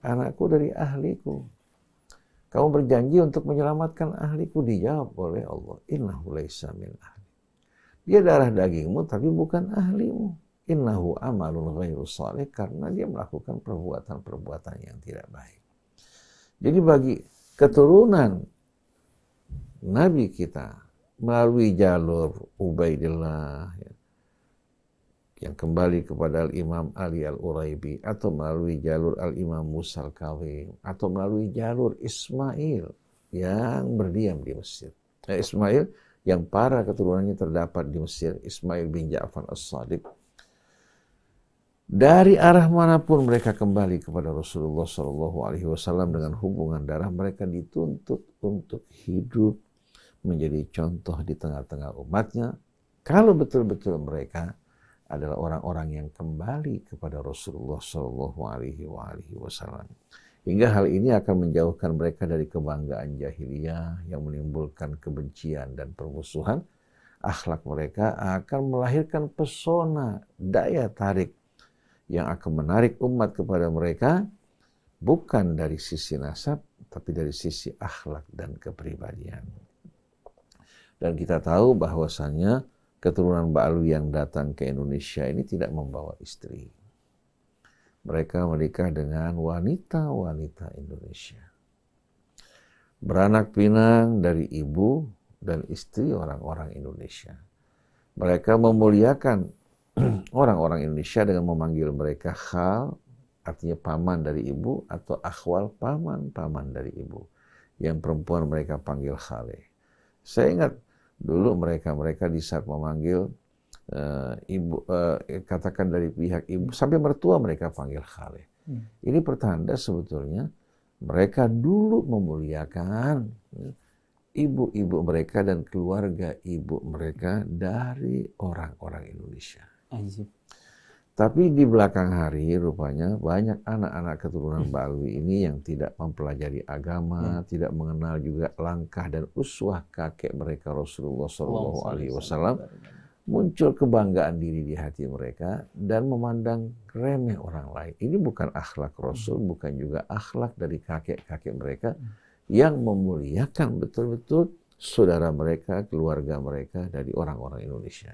anakku dari ahliku." Kamu berjanji untuk menyelamatkan ahliku dijawab oleh Allah, "Innahu laisa min ahli." Dia darah dagingmu tapi bukan ahlimu innahu amalul ghairu salih karena dia melakukan perbuatan-perbuatan yang tidak baik. Jadi bagi keturunan Nabi kita melalui jalur Ubaidillah ya, yang kembali kepada Al-Imam Ali Al-Uraibi atau melalui jalur Al-Imam Musa Al-Kawim atau melalui jalur Ismail yang berdiam di Mesir. Eh, Ismail yang para keturunannya terdapat di Mesir, Ismail bin Ja'far As-Sadiq dari arah manapun mereka kembali kepada Rasulullah Shallallahu Alaihi Wasallam dengan hubungan darah mereka dituntut untuk hidup menjadi contoh di tengah-tengah umatnya kalau betul-betul mereka adalah orang-orang yang kembali kepada Rasulullah Shallallahu Alaihi Wasallam hingga hal ini akan menjauhkan mereka dari kebanggaan jahiliyah yang menimbulkan kebencian dan permusuhan akhlak mereka akan melahirkan pesona daya tarik yang akan menarik umat kepada mereka bukan dari sisi nasab tapi dari sisi akhlak dan kepribadian. Dan kita tahu bahwasannya keturunan Ba'alu yang datang ke Indonesia ini tidak membawa istri. Mereka menikah dengan wanita-wanita Indonesia. Beranak pinang dari ibu dan istri orang-orang Indonesia. Mereka memuliakan [clears throat] orang-orang Indonesia dengan memanggil mereka hal, artinya paman dari ibu, atau akhwal paman, paman dari ibu. Yang perempuan mereka panggil khale. Saya ingat dulu mereka-mereka di saat memanggil uh, ibu, uh, katakan dari pihak ibu, sampai mertua mereka panggil khale. Hmm. Ini pertanda sebetulnya mereka dulu memuliakan ya, ibu-ibu mereka dan keluarga ibu mereka dari orang-orang Indonesia. Tapi di belakang hari rupanya banyak anak-anak keturunan Mbak hmm. Alwi ini yang tidak mempelajari agama, hmm. tidak mengenal juga langkah dan uswah kakek mereka Rasulullah Shallallahu Alaihi Wasallam. Muncul kebanggaan diri di hati mereka dan memandang remeh orang lain. Ini bukan akhlak hmm. Rasul, hmm. bukan juga akhlak dari kakek-kakek mereka hmm. yang memuliakan betul-betul saudara mereka, keluarga mereka dari orang-orang Indonesia.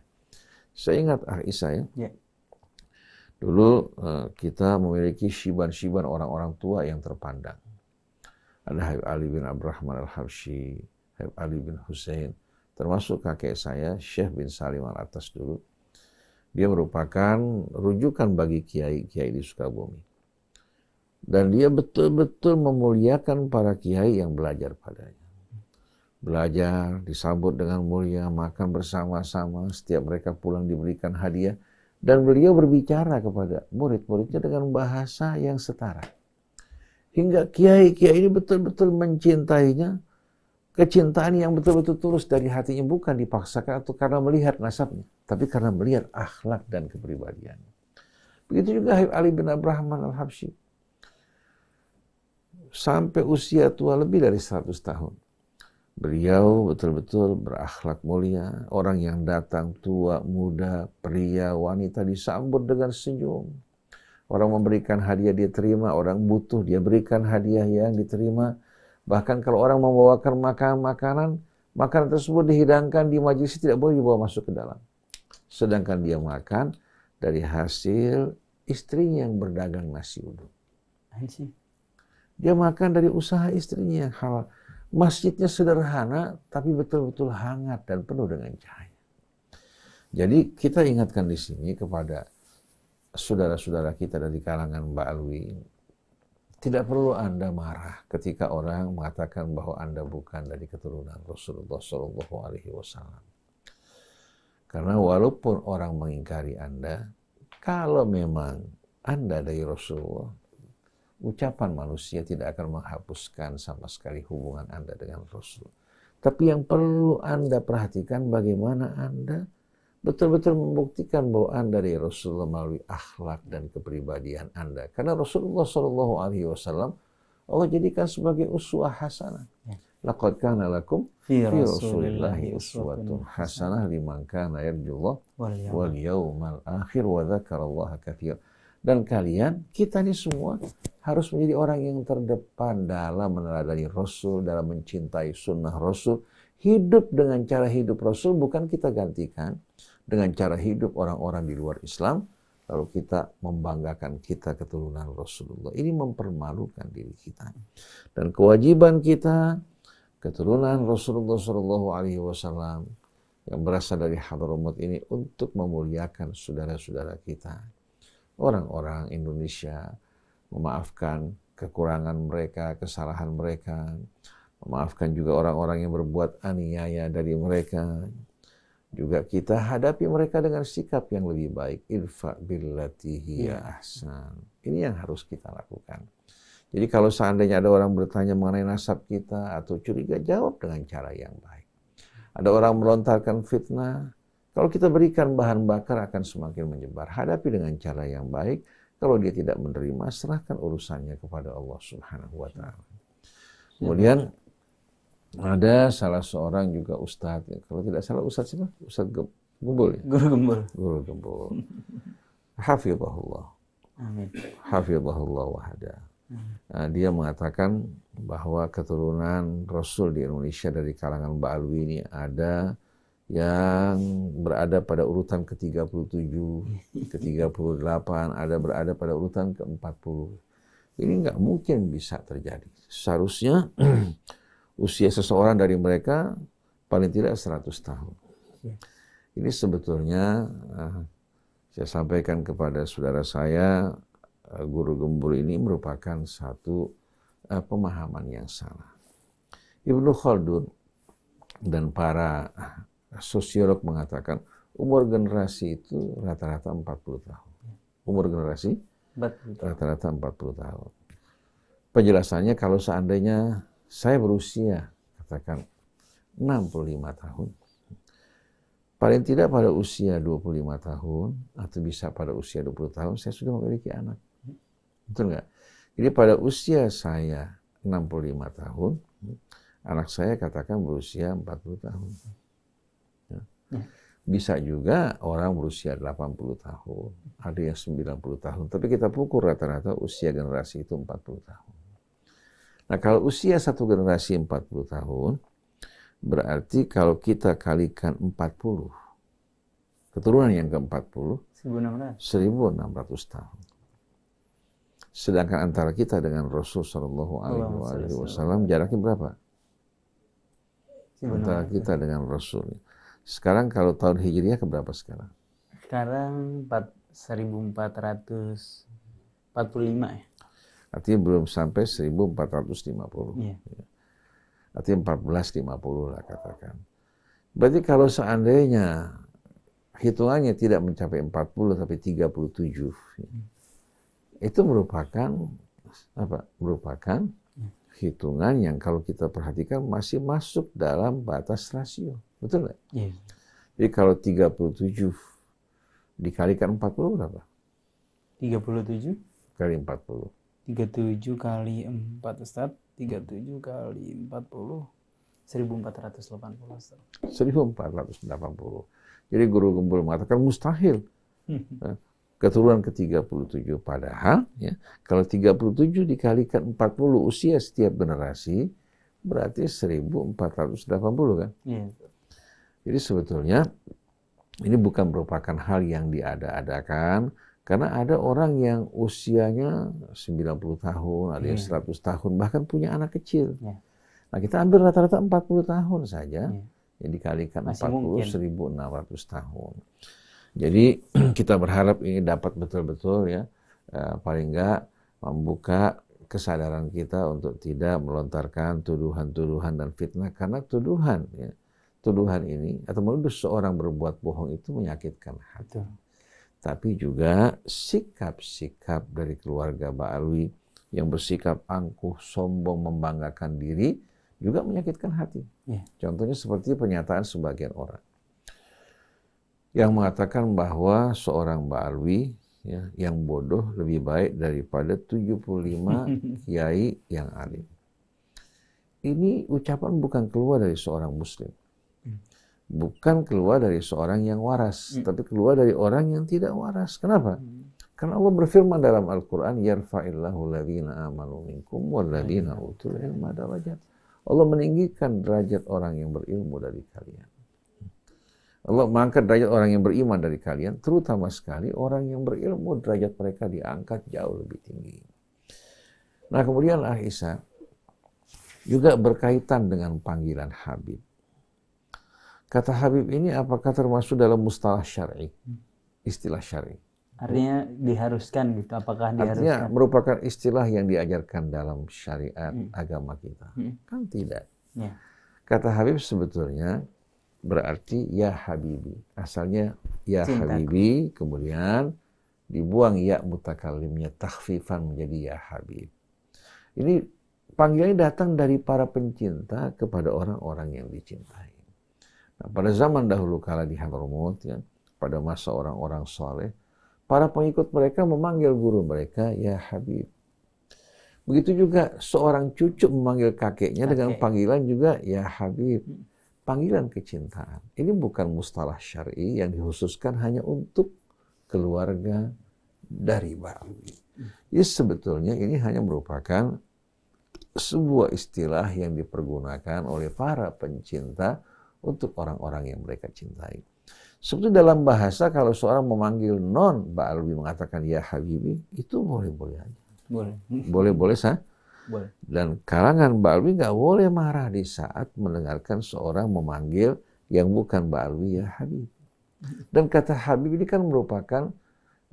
Saya ingat Isa ya. ya. Dulu eh, kita memiliki shiban-shiban orang-orang tua yang terpandang. Ada Habib Ali bin Abrahman al habshi Habib Ali bin Hussein, termasuk kakek saya Syekh bin Salim Al-Atas dulu. Dia merupakan rujukan bagi kiai-kiai di Sukabumi. Dan dia betul-betul memuliakan para kiai yang belajar padanya belajar, disambut dengan mulia, makan bersama-sama, setiap mereka pulang diberikan hadiah, dan beliau berbicara kepada murid-muridnya dengan bahasa yang setara. Hingga kiai-kiai ini betul-betul mencintainya, kecintaan yang betul-betul tulus dari hatinya, bukan dipaksakan atau karena melihat nasabnya, tapi karena melihat akhlak dan kepribadiannya. Begitu juga Habib Ali bin Abrahman al-Habsyi. Sampai usia tua lebih dari 100 tahun Beliau betul-betul berakhlak mulia, orang yang datang tua, muda, pria, wanita disambut dengan senyum. Orang memberikan hadiah dia terima, orang butuh dia berikan hadiah yang diterima. Bahkan kalau orang membawakan makan makanan, makanan tersebut dihidangkan di majlis tidak boleh dibawa masuk ke dalam. Sedangkan dia makan dari hasil istrinya yang berdagang nasi uduk. Dia makan dari usaha istrinya yang halal Masjidnya sederhana, tapi betul-betul hangat dan penuh dengan cahaya. Jadi kita ingatkan di sini kepada saudara-saudara kita dari kalangan Mbak Alwi, tidak perlu Anda marah ketika orang mengatakan bahwa Anda bukan dari keturunan Rasulullah Shallallahu Alaihi Wasallam. Karena walaupun orang mengingkari Anda, kalau memang Anda dari Rasulullah, Ucapan manusia tidak akan menghapuskan sama sekali hubungan Anda dengan Rasul. Tapi yang perlu Anda perhatikan bagaimana Anda betul-betul membuktikan bahwa Anda dari Rasulullah melalui akhlak dan kepribadian Anda. Karena Rasulullah Shallallahu Alaihi Wasallam Allah jadikan sebagai uswah hasanah. Ya. Laqad kana lakum fi Rasulillahi uswatun hasanah liman kana yarjullah wal yawmal akhir wa dzakarallaha katsiran. Dan kalian, kita ini semua harus menjadi orang yang terdepan dalam meneladani Rasul, dalam mencintai sunnah Rasul. Hidup dengan cara hidup Rasul bukan kita gantikan dengan cara hidup orang-orang di luar Islam. Lalu kita membanggakan kita keturunan Rasulullah. Ini mempermalukan diri kita. Dan kewajiban kita keturunan Rasulullah Shallallahu Alaihi Wasallam yang berasal dari hadramut ini untuk memuliakan saudara-saudara kita orang-orang Indonesia, memaafkan kekurangan mereka, kesalahan mereka, memaafkan juga orang-orang yang berbuat aniaya dari mereka. Juga kita hadapi mereka dengan sikap yang lebih baik. Irfa billatihi ya iya. ahsan. Ini yang harus kita lakukan. Jadi kalau seandainya ada orang bertanya mengenai nasab kita atau curiga, jawab dengan cara yang baik. Ada orang melontarkan fitnah, kalau kita berikan bahan bakar akan semakin menyebar. Hadapi dengan cara yang baik. Kalau dia tidak menerima, serahkan urusannya kepada Allah Subhanahu wa taala. Kemudian ada salah seorang juga ustadz, kalau tidak salah ustadz siapa? Ustadz Gembul ya? Guru Gembul. Guru Gembul. Hafizahullah. Amin. Hafizahullah wahada. Nah, dia mengatakan bahwa keturunan Rasul di Indonesia dari kalangan Ba'alwi ini ada yang berada pada urutan ke-37, ke-38, ada berada pada urutan ke-40. Ini nggak mungkin bisa terjadi. Seharusnya [clears throat] usia seseorang dari mereka paling tidak 100 tahun. Ya. Ini sebetulnya eh, saya sampaikan kepada saudara saya, eh, guru gembul ini merupakan satu eh, pemahaman yang salah. Ibnu Khaldun dan para sosiolog mengatakan umur generasi itu rata-rata 40 tahun. Umur generasi rata-rata 40 tahun. Penjelasannya kalau seandainya saya berusia katakan 65 tahun, paling tidak pada usia 25 tahun atau bisa pada usia 20 tahun saya sudah memiliki anak. Betul nggak? Jadi pada usia saya 65 tahun, anak saya katakan berusia 40 tahun. Bisa juga orang berusia 80 tahun, ada yang 90 tahun. Tapi kita pukul rata-rata usia generasi itu 40 tahun. Nah kalau usia satu generasi 40 tahun, berarti kalau kita kalikan 40, keturunan yang ke-40, 1600. tahun. Sedangkan antara kita dengan Rasul Shallallahu Alaihi Wasallam jaraknya berapa? Antara kita dengan Rasul. Sekarang kalau tahun Hijriah keberapa sekarang? Sekarang 1445 ya. Artinya belum sampai 1450. Iya. iya. Artinya 1450 lah katakan. Berarti kalau seandainya hitungannya tidak mencapai 40 tapi 37 ya. Hmm. itu merupakan apa merupakan iya. hitungan yang kalau kita perhatikan masih masuk dalam batas rasio Betul nggak? Iya. Jadi kalau 37 dikalikan 40 berapa? 37 kali 40. 37 kali 4 Ustaz, 37 kali 40 1480 Ustaz. 1480. Jadi guru gembul mengatakan mustahil. Hmm. Nah, keturunan ke-37 padahal ya, kalau 37 dikalikan 40 usia setiap generasi berarti 1480 kan? Yes. Iya, jadi sebetulnya ini bukan merupakan hal yang diada-adakan karena ada orang yang usianya 90 tahun, ada yang 100 iya. tahun, bahkan punya anak kecil. Iya. Nah, kita ambil rata-rata 40 tahun saja. Jadi iya. dikalikan Masih 40 1600 tahun. Jadi [clears throat] kita berharap ini dapat betul-betul ya eh, paling enggak membuka kesadaran kita untuk tidak melontarkan tuduhan-tuduhan dan fitnah karena tuduhan ya tuduhan ini atau menuduh seorang berbuat bohong itu menyakitkan hati. Betul. Tapi juga sikap-sikap dari keluarga Ba'alwi yang bersikap angkuh, sombong, membanggakan diri juga menyakitkan hati. Yeah. Contohnya seperti pernyataan sebagian orang yang mengatakan bahwa seorang Ba'alwi ya, yang bodoh lebih baik daripada 75 [laughs] kiai yang alim. Ini ucapan bukan keluar dari seorang muslim bukan keluar dari seorang yang waras, hmm. tapi keluar dari orang yang tidak waras. Kenapa? Hmm. Karena Allah berfirman dalam Al-Quran, Yarfa'illahu ladhina amanu minkum walladhina iya. utul ilma darajat. Allah meninggikan derajat orang yang berilmu dari kalian. Allah mengangkat derajat orang yang beriman dari kalian, terutama sekali orang yang berilmu, derajat mereka diangkat jauh lebih tinggi. Nah kemudian Ahisa juga berkaitan dengan panggilan Habib Kata Habib ini apakah termasuk dalam mustalah syar'i? Istilah syar'i. Artinya diharuskan gitu, apakah diharuskan? Artinya merupakan istilah yang diajarkan dalam syariat hmm. agama kita. Hmm. Kan tidak. Ya. Kata Habib sebetulnya berarti ya habibi. Asalnya ya Cintaku. habibi, kemudian dibuang ya mutakalimnya takhfifan menjadi ya habib. Ini panggilan datang dari para pencinta kepada orang-orang yang dicintai. Nah, pada zaman dahulu kala di Hadramaut, ya, pada masa orang-orang soleh, para pengikut mereka memanggil guru mereka, ya Habib. Begitu juga seorang cucu memanggil kakeknya dengan panggilan juga, ya Habib. Panggilan kecintaan. Ini bukan mustalah syari yang dikhususkan hanya untuk keluarga dari Babi. Ya sebetulnya ini hanya merupakan sebuah istilah yang dipergunakan oleh para pencinta untuk orang-orang yang mereka cintai. Seperti dalam bahasa kalau seorang memanggil non, Mbak Alwi mengatakan ya Habibi, itu boleh-boleh aja. Boleh. Hmm. Boleh-boleh sah. Boleh. Dan kalangan Mbak Alwi nggak boleh marah di saat mendengarkan seorang memanggil yang bukan Mbak Alwi ya Habibi. Dan kata Habibi ini kan merupakan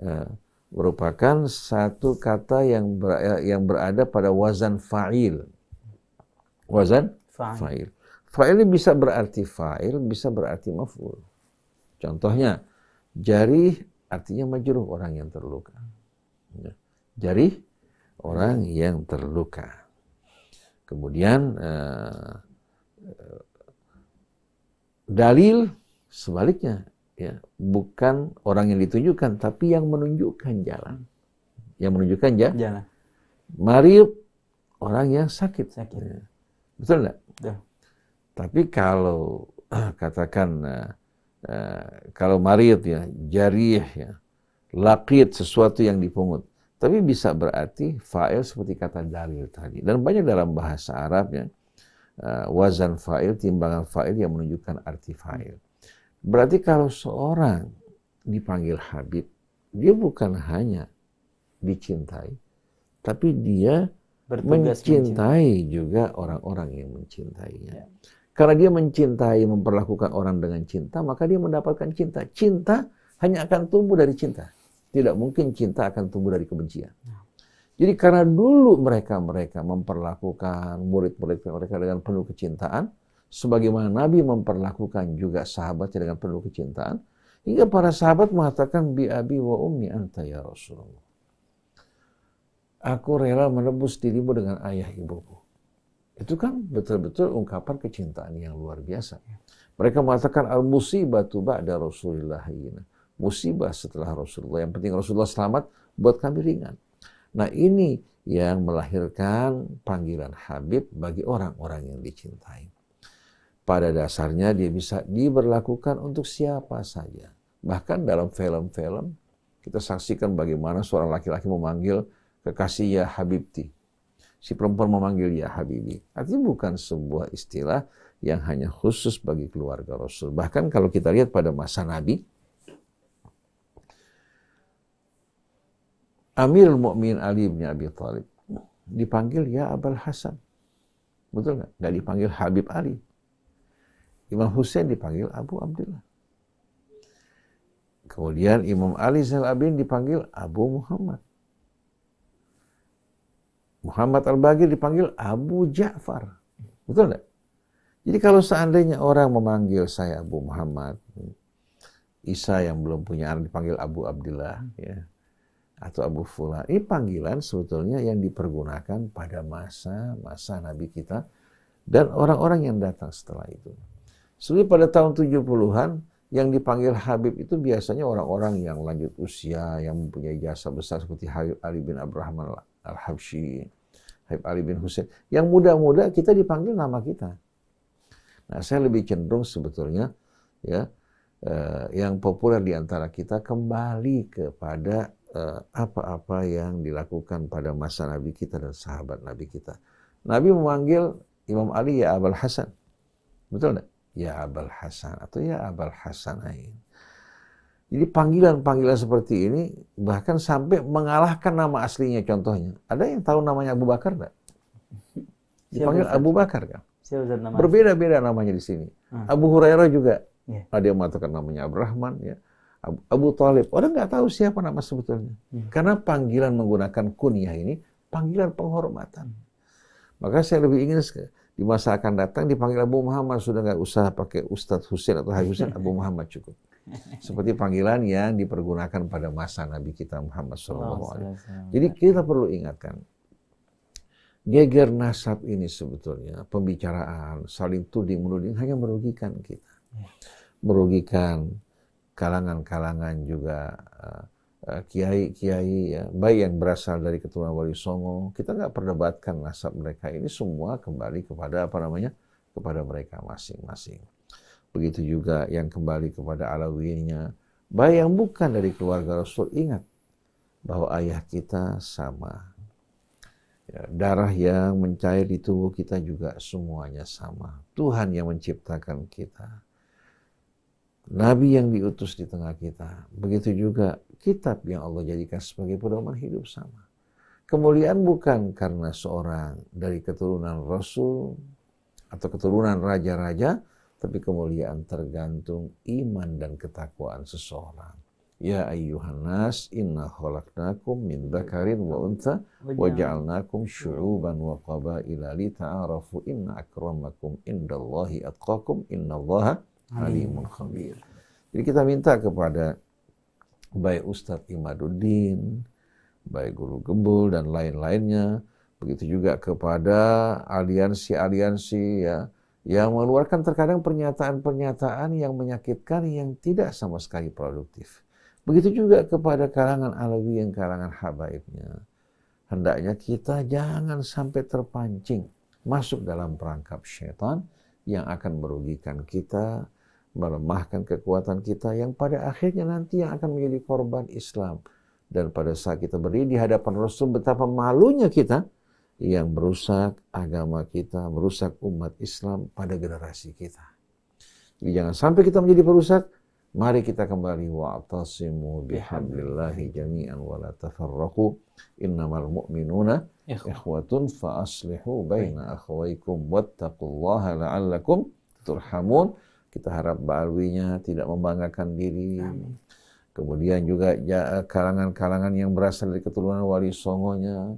uh, merupakan satu kata yang ber, yang berada pada wazan fa'il. Wazan fa'il. Fa'il bisa berarti fa'il, bisa berarti maf'ul. Contohnya, jari artinya majruh orang yang terluka. Ya. Jari orang yang terluka. Kemudian uh, dalil sebaliknya ya bukan orang yang ditunjukkan tapi yang menunjukkan jalan yang menunjukkan ya jalan Mari orang yang sakit sakit ya. betul nggak ya. Tapi kalau [clears throat] katakan eh, eh, kalau marit ya, jarih ya, lakit sesuatu yang dipungut. Tapi bisa berarti fa'il seperti kata dalil tadi. Dan banyak dalam bahasa Arab ya, eh, wazan fa'il, timbangan fa'il yang menunjukkan arti fa'il. Berarti kalau seorang dipanggil Habib, dia bukan hanya dicintai, tapi dia mencintai, mencintai juga orang-orang yang mencintainya. Ya. Karena dia mencintai, memperlakukan orang dengan cinta, maka dia mendapatkan cinta. Cinta hanya akan tumbuh dari cinta. Tidak mungkin cinta akan tumbuh dari kebencian. Ya. Jadi karena dulu mereka-mereka memperlakukan murid-murid mereka dengan penuh kecintaan, sebagaimana Nabi memperlakukan juga sahabatnya dengan penuh kecintaan, hingga para sahabat mengatakan, Bi abi wa ummi anta ya Rasulullah. Aku rela menebus dirimu dengan ayah ibuku. Itu kan betul-betul ungkapan kecintaan yang luar biasa. Mereka mengatakan al musibah tu ba'da Rasulillah Musibah setelah Rasulullah. Yang penting Rasulullah selamat buat kami ringan. Nah ini yang melahirkan panggilan Habib bagi orang-orang yang dicintai. Pada dasarnya dia bisa diberlakukan untuk siapa saja. Bahkan dalam film-film kita saksikan bagaimana seorang laki-laki memanggil kekasih ya Habibti si perempuan memanggil ya Habibi. Artinya bukan sebuah istilah yang hanya khusus bagi keluarga Rasul. Bahkan kalau kita lihat pada masa Nabi, Amirul Mukmin Ali bin Abi Thalib dipanggil ya Abul Hasan. Betul nggak? Nggak dipanggil Habib Ali. Imam Hussein dipanggil Abu Abdullah. Kemudian Imam Ali Zainal Abidin dipanggil Abu Muhammad. Muhammad Al-Bagir dipanggil Abu Ja'far. Betul enggak? Jadi kalau seandainya orang memanggil saya Abu Muhammad, Isa yang belum punya anak dipanggil Abu Abdullah, ya, atau Abu Fulah, ini panggilan sebetulnya yang dipergunakan pada masa-masa Nabi kita dan orang-orang yang datang setelah itu. Sebenarnya pada tahun 70-an, yang dipanggil Habib itu biasanya orang-orang yang lanjut usia, yang mempunyai jasa besar seperti Habib Ali bin Abraham Al-Habsyi, Habib Ali bin Hussein. Yang muda-muda kita dipanggil nama kita. Nah, saya lebih cenderung sebetulnya ya eh, yang populer di antara kita kembali kepada apa eh, apa-apa yang dilakukan pada masa Nabi kita dan sahabat Nabi kita. Nabi memanggil Imam Ali ya Abul Hasan. Betul tidak? Ya Abul Hasan atau ya Abul Hasanain. Jadi panggilan-panggilan seperti ini bahkan sampai mengalahkan nama aslinya contohnya. Ada yang tahu namanya Abu Bakar enggak? [laughs] Dipanggil Siapa Abu Bakar kan? Berbeda-beda namanya di sini. Hmm. Abu Hurairah juga. Yeah. Iya. Ada yang mengatakan namanya Abrahman ya. Abu, Abu Talib. Orang nggak tahu siapa nama sebetulnya. Yeah. Karena panggilan menggunakan kunyah ini panggilan penghormatan. Maka saya lebih ingin di masa akan datang dipanggil Abu Muhammad sudah nggak usah pakai Ustadz Hussein atau Haji Husain [laughs] Abu Muhammad cukup seperti panggilan yang dipergunakan pada masa Nabi kita Muhammad SAW. Jadi kita perlu ingatkan geger nasab ini sebetulnya pembicaraan saling tuding menuding hanya merugikan kita, ya. merugikan kalangan-kalangan juga eh, eh, kiai-kiai ya, baik yang berasal dari keturunan Wali Songo, kita nggak perdebatkan nasab mereka ini semua kembali kepada apa namanya kepada mereka masing-masing. Begitu juga yang kembali kepada alawinya. Baik yang bukan dari keluarga Rasul, ingat bahwa ayah kita sama. Ya, darah yang mencair di tubuh kita juga semuanya sama. Tuhan yang menciptakan kita. Nabi yang diutus di tengah kita. Begitu juga kitab yang Allah jadikan sebagai pedoman hidup sama. Kemuliaan bukan karena seorang dari keturunan Rasul atau keturunan raja-raja, tapi kemuliaan tergantung iman dan ketakwaan seseorang. Ya ayyuhannas inna khalaqnakum min dzakarin wa untha wa ja'alnakum syu'uban wa qabaila li ta'arafu inna akramakum indallahi atqakum innallaha alimun khabir. Jadi kita minta kepada baik Ustadz Imaduddin, baik Guru gembul dan lain-lainnya, begitu juga kepada aliansi-aliansi ya, yang mengeluarkan terkadang pernyataan-pernyataan yang menyakitkan yang tidak sama sekali produktif. Begitu juga kepada kalangan alawi yang kalangan habaibnya. Hendaknya kita jangan sampai terpancing masuk dalam perangkap syaitan yang akan merugikan kita, melemahkan kekuatan kita yang pada akhirnya nanti yang akan menjadi korban Islam. Dan pada saat kita berdiri di hadapan Rasul betapa malunya kita yang merusak agama kita, merusak umat Islam pada generasi kita. Jadi jangan sampai kita menjadi perusak. Mari kita kembali wa'tasimu bihablillahi jami'an wa la tafarraqu innamal mu'minuna ikhwatun fa aslihu baina akhawaykum wattaqullaha la'allakum turhamun. Kita harap Ba'alwinya tidak membanggakan diri. Kemudian juga kalangan-kalangan yang berasal dari keturunan wali songonya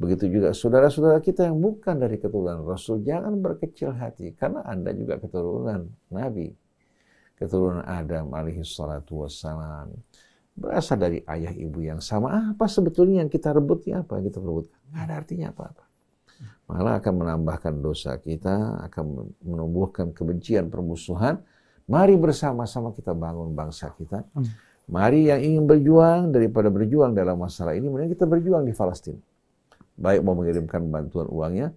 Begitu juga saudara-saudara kita yang bukan dari keturunan Rasul, jangan berkecil hati karena Anda juga keturunan Nabi. Keturunan Adam alaihi salatu wassalam. Berasal dari ayah ibu yang sama. Apa sebetulnya yang kita rebutnya apa yang kita rebut Nggak ada artinya apa-apa. Malah akan menambahkan dosa kita, akan menumbuhkan kebencian, permusuhan. Mari bersama-sama kita bangun bangsa kita. Hmm. Mari yang ingin berjuang daripada berjuang dalam masalah ini, mending kita berjuang di Palestina baik mau mengirimkan bantuan uangnya.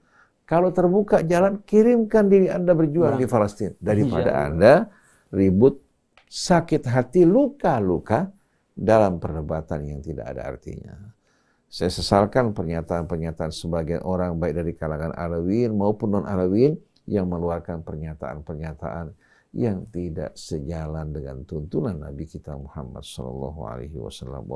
Kalau terbuka jalan, kirimkan diri Anda berjuang di iya. Palestina daripada ya. Anda ribut, sakit hati, luka-luka dalam perdebatan yang tidak ada artinya. Saya sesalkan pernyataan-pernyataan sebagian orang baik dari kalangan Alawin maupun non-Alawin yang meluarkan pernyataan-pernyataan yang tidak sejalan dengan tuntunan Nabi kita Muhammad Shallallahu Alaihi Wasallam.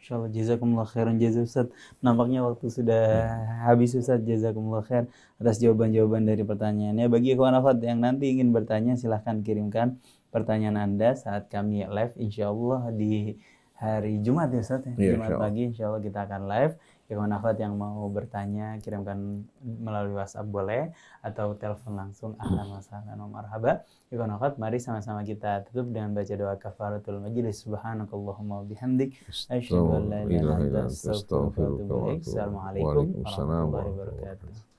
Insyaallah jazakumullah khairan jazakumullah. Nampaknya waktu sudah ya. habis Ustaz jazakumullah khair atas jawaban-jawaban dari pertanyaannya. Bagi kawan afat yang nanti ingin bertanya silahkan kirimkan pertanyaan Anda saat kami live insyaallah di hari Jumat ya Ustaz. Ya, iya, Jumat pagi insyaallah kita akan live Irwan Akhwat yang mau bertanya kirimkan melalui WhatsApp boleh atau telepon langsung ahlan wa sahlan wa marhaba. Ikhwan Akhwat mari sama-sama kita tutup dengan baca doa kafaratul majlis subhanakallahumma bihamdik asyhadu an la ilaha illa anta astaghfiruka wa atubu ilaik. Assalamualaikum warahmatullahi wabarakatuh.